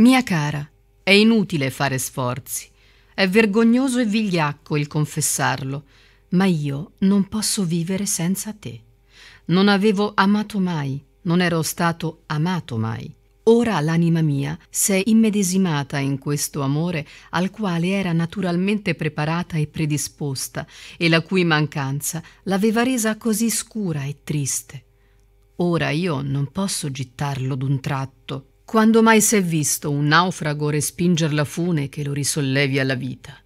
Mia cara, è inutile fare sforzi. È vergognoso e vigliacco il confessarlo, ma io non posso vivere senza te. Non avevo amato mai, non ero stato amato mai. Ora l'anima mia si è immedesimata in questo amore al quale era naturalmente preparata e predisposta e la cui mancanza l'aveva resa così scura e triste. Ora io non posso gittarlo d'un tratto quando mai s'è visto un naufrago respinger la fune che lo risollevi alla vita?